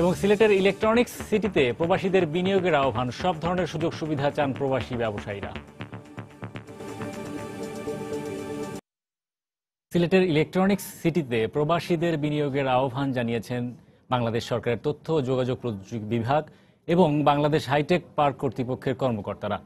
এবং সিলেটের ইলেকট্রনিক্স সিটিতে প্রবাসীদের বিনিয়োগের আহ্বান সব ধরনের সুযোগ সুবিধা চান প্রবাসী ব্যবসায়ীরা সিলেটের ইলেকট্রনিক্স সিটিতে প্রবাসীদের বিনিয়োগের আহ্বান জানিয়েছেন বাংলাদেশ সরকারের তথ্য ও যোগাযোগ প্রযুক্তি বিভাগ এবং বাংলাদেশ হাইটেক পার্ক কর্তৃপক্ষের কর্মকর্তারা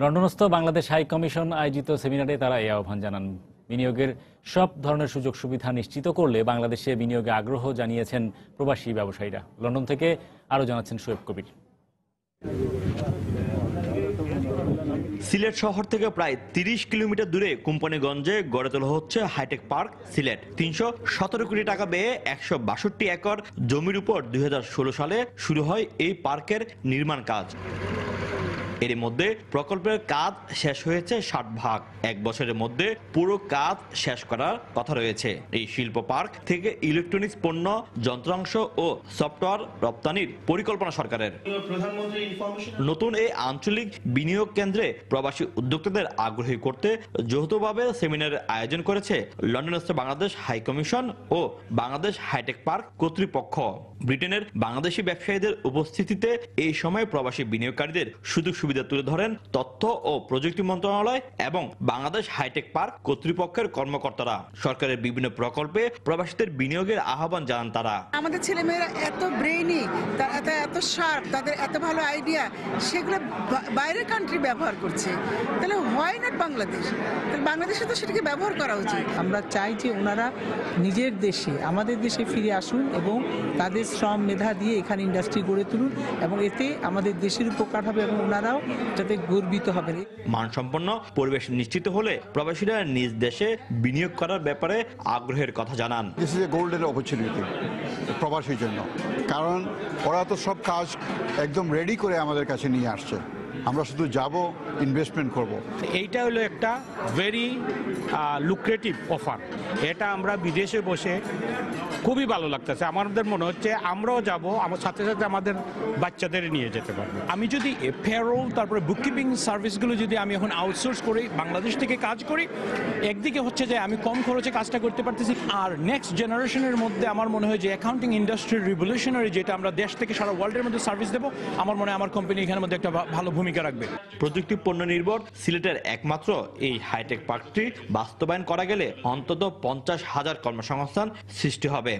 লন্ডনস্থ বাংলাদেশ হাই কমিশন আয়োজিত সেমিনারে তারা এই আহ্বান জানান বিনিয়োগের সব ধরনের সুযোগ সুবিধা নিশ্চিত করলে বাংলাদেশে বিনিয়োগে আগ্রহ জানিয়েছেন প্রবাসী ব্যবসায়ীরা লন্ডন থেকে আরও জানাচ্ছেন শোয়েব কবির সিলেট শহর থেকে প্রায় ৩০ কিলোমিটার দূরে কোম্পানিগঞ্জে গড়ে তোলা হচ্ছে হাইটেক পার্ক সিলেট তিনশো সতেরো কোটি টাকা ব্যয়ে একশো বাষট্টি একর জমির উপর দুই সালে শুরু হয় এই পার্কের নির্মাণ কাজ এর মধ্যে প্রকল্পের কাজ শেষ হয়েছে ষাট ভাগ এক বছরের মধ্যে পুরো কাজ শেষ করার কথা রয়েছে এই শিল্প পার্ক থেকে ইলেকট্রনিক্স পণ্য যন্ত্রাংশ ও সফটওয়্যার রপ্তানির পরিকল্পনা সরকারের নতুন এই আঞ্চলিক বিনিয়োগ কেন্দ্রে প্রবাসী উদ্যোক্তাদের আগ্রহী করতে যৌথভাবে সেমিনারের আয়োজন করেছে লন্ডনস্থ বাংলাদেশ হাইকমিশন ও বাংলাদেশ হাইটেক পার্ক কর্তৃপক্ষ ব্রিটেনের বাংলাদেশি ব্যবসায়ীদের উপস্থিতিতে এই সময় প্রবাসী বিনিয়োগকারীদের সুযোগ সুবিধা তুলে ধরেন তথ্য ও প্রযুক্তি মন্ত্রণালয় এবং বাংলাদেশ হাইটেক পার্ক কর্তৃপক্ষের কর্মকর্তারা সরকারের বিভিন্ন প্রকল্পে প্রবাসীদের বিনিয়োগের আহ্বান জানান তারা আমাদের ছেলেমেয়েরা এত ব্রেইনি তারা এত শার্প তাদের এত ভালো আইডিয়া সেগুলো বাইরের কান্ট্রি ব্যবহার করছে তাহলে হোয়াই নট বাংলাদেশ তাহলে বাংলাদেশে তো সেটাকে ব্যবহার করা উচিত আমরা চাই যে ওনারা নিজের দেশে আমাদের দেশে ফিরে আসুন এবং তাদের শ্রম মেধা দিয়ে এখানে ইন্ডাস্ট্রি গড়ে তুলুন এবং এতে আমাদের দেশের উপকার হবে এবং ওনারাও যাতে গর্বিত হবেন মানসম্পন্ন পরিবেশ নিশ্চিত হলে প্রবাসীরা নিজ দেশে বিনিয়োগ করার ব্যাপারে আগ্রহের কথা জানান গোল্ডের অপরচুনিটি প্রবাসীর জন্য কারণ ওরা তো সব কাজ একদম রেডি করে আমাদের কাছে নিয়ে আসছে আমরা শুধু যাব ইনভেস্টমেন্ট করব এইটা হলো একটা ভেরি লুক্রেটিভ অফার এটা আমরা বিদেশে বসে খুবই ভালো লাগতেছে আমাদের মনে হচ্ছে আমরাও যাব আমার সাথে সাথে আমাদের বাচ্চাদের নিয়ে যেতে পারবো আমি যদি ফেরোল তারপরে কিপিং সার্ভিসগুলো যদি আমি এখন আউটসোর্স করি বাংলাদেশ থেকে কাজ করি একদিকে হচ্ছে যে আমি কম খরচে কাজটা করতে পারতেছি আর নেক্সট জেনারেশনের মধ্যে আমার মনে হয় যে অ্যাকাউন্টিং ইন্ডাস্ট্রির রিভলিউশনারি যেটা আমরা দেশ থেকে সারা ওয়ার্ল্ডের মধ্যে সার্ভিস দেবো আমার মনে হয় আমার কোম্পানি এখানের মধ্যে একটা ভালো ভূমিকা রাখবে প্রযুক্তি পণ্য নির্ভর সিলেটের একমাত্র এই হাইটেক পার্কটি বাস্তবায়ন করা গেলে অন্তত পঞ্চাশ হাজার কর্মসংস্থান সৃষ্টি হবে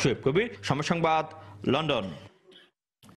শোয়েব কবির সমসংবাদ লন্ডন